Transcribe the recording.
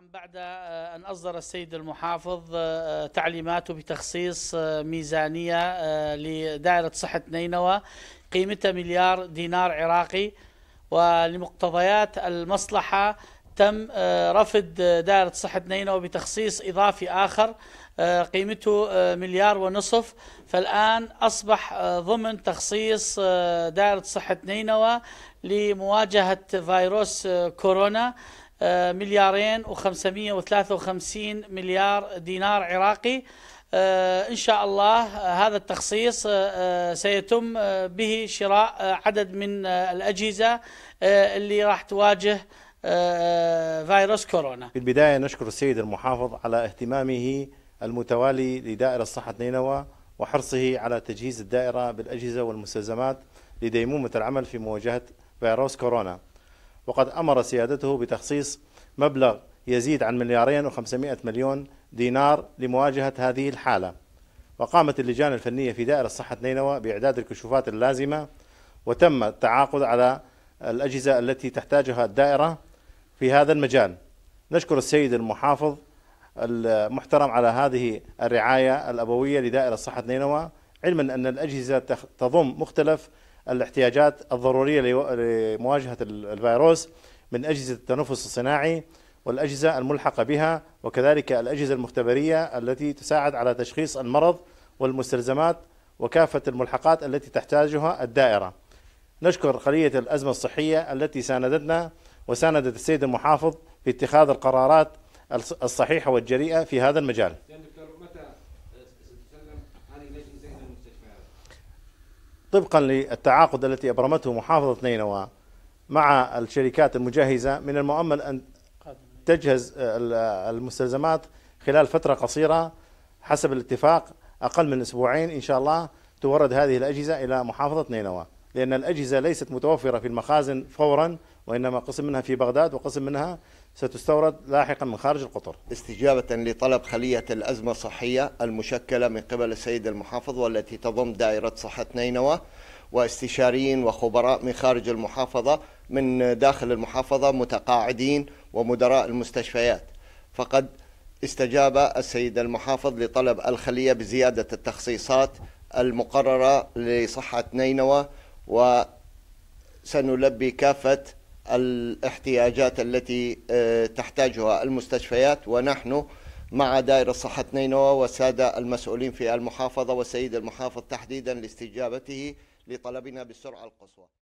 بعد آه، أن أصدر السيد المحافظ آه، تعليماته بتخصيص آه، ميزانية لدائرة صحة نينوى قيمتها مليار دينار عراقي ولمقتضيات المصلحة تم رفض دائرة صحة نينوى بتخصيص إضافي آخر قيمته مليار ونصف فالآن أصبح ضمن تخصيص دائرة صحة نينوى لمواجهة فيروس كورونا آه، مليارين و553 مليار دينار عراقي آه، ان شاء الله آه، هذا التخصيص سيتم به شراء عدد من الاجهزه اللي راح تواجه فيروس كورونا. في البدايه نشكر السيد المحافظ على اهتمامه المتوالي لدائره صحه نينوى وحرصه على تجهيز الدائره بالاجهزه والمستلزمات لديمومه العمل في مواجهه فيروس كورونا. وقد أمر سيادته بتخصيص مبلغ يزيد عن مليارين و500 مليون دينار لمواجهة هذه الحالة وقامت اللجان الفنية في دائرة صحة نينوى بإعداد الكشوفات اللازمة وتم التعاقد على الأجهزة التي تحتاجها الدائرة في هذا المجال نشكر السيد المحافظ المحترم على هذه الرعاية الأبوية لدائرة صحة نينوى علما أن الأجهزة تضم مختلف الاحتياجات الضرورية لمواجهة الفيروس من أجهزة التنفس الصناعي والأجهزة الملحقة بها وكذلك الأجهزة المختبرية التي تساعد على تشخيص المرض والمستلزمات وكافة الملحقات التي تحتاجها الدائرة نشكر خلية الأزمة الصحية التي ساندتنا وساندت السيد المحافظ في اتخاذ القرارات الصحيحة والجريئة في هذا المجال طبقا للتعاقد التي أبرمته محافظة نينوى مع الشركات المجهزة من المؤمل أن تجهز آه، المستلزمات خلال فترة قصيرة حسب الاتفاق أقل من أسبوعين إن شاء الله تورد هذه الأجهزة إلى محافظة نينوى لأن الأجهزة ليست متوفرة في المخازن فورا وإنما قسم منها في بغداد وقسم منها ستستورد لاحقا من خارج القطر استجابة لطلب خلية الأزمة الصحية المشكلة من قبل السيد المحافظ والتي تضم دائرة صحة نينوى واستشاريين وخبراء من خارج المحافظة من داخل المحافظة متقاعدين ومدراء المستشفيات فقد استجاب السيد المحافظ لطلب الخلية بزيادة التخصيصات المقررة لصحة نينوى وسنلبي كافة الاحتياجات التي آه، تحتاجها المستشفيات ونحن مع دائرة صحة نينوى والسادة المسؤولين في المحافظة والسيد المحافظ تحديدا لاستجابته لطلبنا بالسرعة القصوى